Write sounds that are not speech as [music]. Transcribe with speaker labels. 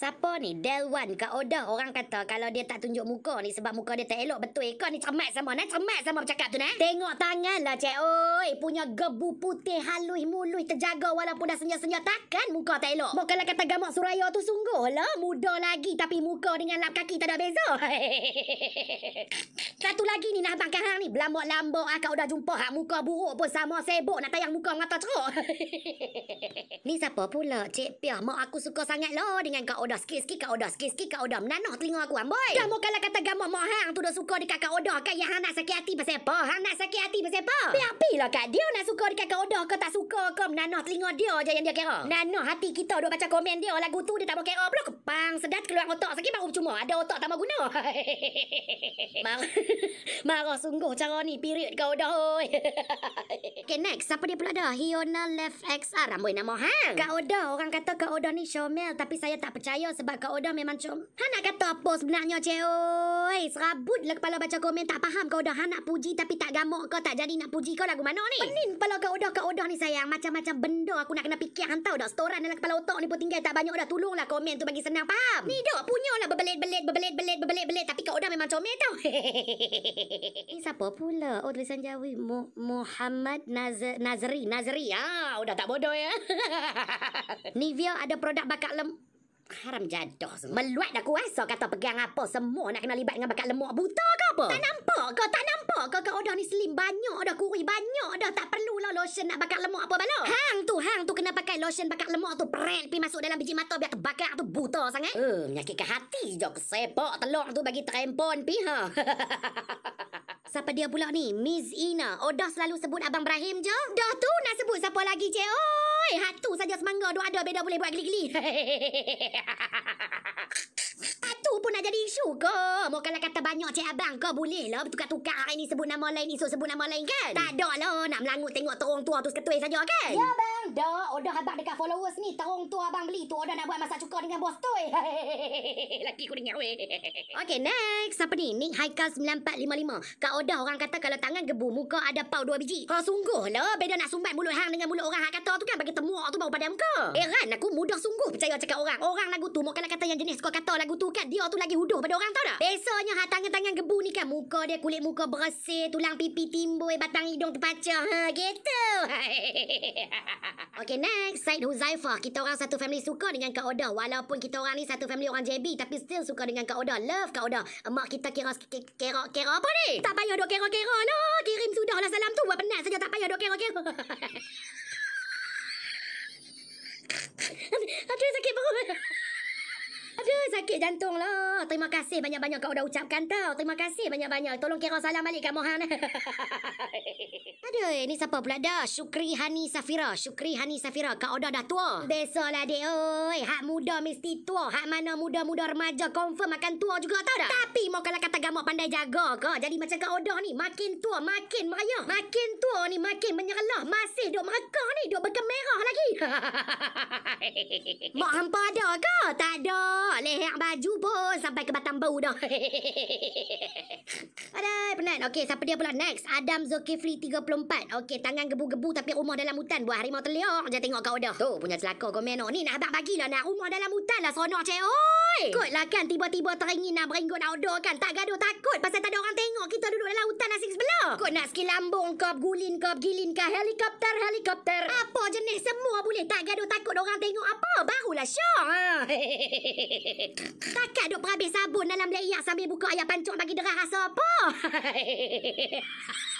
Speaker 1: Siapa ni? Delwan ke Oda? Oh, orang kata kalau dia tak tunjuk muka ni sebab muka dia tak elok betul. Eh? Kau ni cermat sama. Nah, cermat sama bercakap tu nah. Tengok tangan lah cik. Oi, punya gebu putih halus mulus terjaga walaupun dah senya-senya takkan muka tak elok. Mau kalau kata gamak Suraya tu sungguh lah. Muda lagi tapi muka dengan lap kaki tak ada beza. [laughs] Satu lagi ni nak bang Kahang ni. Belambok lambok ah kau dah jumpa hak muka buruk pun sama sibuk nak tayang muka mata teruk. [laughs] ni siapa pula? Cik Piah. Mak aku suka sangat lah dengan kau odah sikit sikit kak odah sikit sikit kak odah menanah telinga aku amboi kamu kalau kata gamak mak hang tu dah suka dekat kak odah kan yang hang nak sakit hati pasal apa hang nak sakit hati pasal apa biar pilah kak dia nak suka dekat kak odah kau tak suka kau menanah telinga dia aja yang dia kira menanah hati kita duk baca komen dia lagu tu dia tak mau kira pula kepang sedat keluar otak sakit baru cuma ada otak tak mau guna [laughs] marah [laughs] marah sungguh cara ni period kau dah oi [laughs] okay next siapa dia pula dah Hiona Left XR amboi nama hang kak odah orang kata kak odah ni showmel tapi saya tak percaya percaya sebab kau dah memang cum. Ha nak kata apa sebenarnya cik oi? Serabut lah kepala baca komen tak faham kau dah. Ha nak puji tapi tak gamuk kau tak jadi nak puji kau lagu mana ni? Penin kepala kau dah kau dah ni sayang. Macam-macam benda aku nak kena fikir hantau dah. Storan dalam kepala otak ni pun tinggal tak banyak dah. Tolonglah komen tu bagi senang faham. Ni dah punya lah berbelit-belit berbelit-belit berbelit-belit tapi kau dah memang comel eh, tau. [laughs] ni siapa pula? Oh tulisan Jawi Muhammad Nazri Nazri. Ah, udah tak bodoh ya. [laughs] Nivea ada produk bakat lem Haram jadah semua. Meluat dah kuasa kata pegang apa semua nak kena libat dengan bakat lemak buta ke apa? Tak nampak kau Tak nampak ke? Kau dah ni slim banyak dah. Kuri banyak dah. Tak perlu lah lotion nak bakat lemak apa balok. Hang tu, hang tu kena pakai lotion bakat lemak tu. Prel pi masuk dalam biji mata biar terbakar tu buta sangat. Eh, uh, menyakitkan hati je. Kesepak telur tu bagi terempon pi. Ha? [laughs] Siapa dia pula ni? Miss Ina. Oh, selalu sebut Abang Ibrahim je. Dah tu nak sebut siapa lagi, Cik. Oh! Hei, hatu saja semangga dua ada beda boleh buat geli-geli. [laughs] hatu pun nak jadi isu ke? Mau kalau kata banyak cik abang ke boleh lah bertukar-tukar hari ni sebut nama lain, esok sebut nama lain kan? Hmm. Tak ada lah nak melangut tengok terung tua tu seketui saja kan? Ya, bang dah order abang dekat followers ni terung tu abang beli tu order nak buat masak cuka dengan bos tu [laughs] laki ku dengar weh ok next siapa ni ni Haikal 9455 kak order orang kata kalau tangan gebu muka ada pau dua biji ha sungguh lah beda nak sumbat mulut hang dengan mulut orang hak kata tu kan bagi temuak tu baru pada muka eh aku mudah sungguh percaya cakap orang orang lagu tu kalau kata yang jenis kau kata lagu tu kan dia tu lagi huduh pada orang tau tak biasanya hak tangan-tangan gebu ni kan muka dia kulit muka bersih tulang pipi timbul batang hidung terpacah ha gitu [laughs] Okay next Said Huzaifah Kita orang satu family Suka dengan Kak Oda Walaupun kita orang ni Satu family orang JB Tapi still suka dengan Kak Oda Love Kak Oda Mak kita kira Kira kira apa ni Tak payah duk kira-kira no. Kirim sudah lah salam tu Buat penat saja Tak payah duk kira-kira [laughs] Aduh sakit perut Aduh sakit jantung lah Terima kasih banyak-banyak Kak Oda ucapkan tau Terima kasih banyak-banyak Tolong kira salam balik Kak Mohan [laughs] tanya eh, ni siapa pula dah? Syukri Hani Safira. Syukri Hani Safira. Kak Oda dah tua. Besarlah dek. Oi, hak muda mesti tua. Hak mana muda-muda remaja confirm akan tua juga tau dah. Tapi mau kalau kata gamak pandai jaga kau Jadi macam Kak Oda ni. Makin tua, makin meraya. Makin tua ni, makin menyerlah. Masih duk merekah ni. Duk berkemerah lagi. [laughs] Mak hampa ada ke? Tak ada. Leher baju pun sampai ke batang bau dah. [laughs] Aduh, penat. Okay, siapa dia pula next? Adam Zulkifli 34 tempat. Okey, tangan gebu-gebu tapi rumah dalam hutan. Buah harimau terliur je tengok kau dah. Tu, punya celaka komen no. Oh. Ni nak abang bagilah nak rumah dalam hutan lah. Seronok cik. Oi! Kut lah kan tiba-tiba teringin lah, nak beringgut outdoor kan. Tak gaduh takut pasal tak ada orang tengok kita duduk dalam hutan asing sebelah. Kut nak skill lambung kau, gulin kau, gilin kau. Helikopter, helikopter. Apa jenis semua boleh tak gaduh takut orang tengok apa. Barulah syok. Ha. Takat [laughs] duk perhabis sabun dalam layak sambil buka ayam pancuk bagi derah rasa apa. [laughs]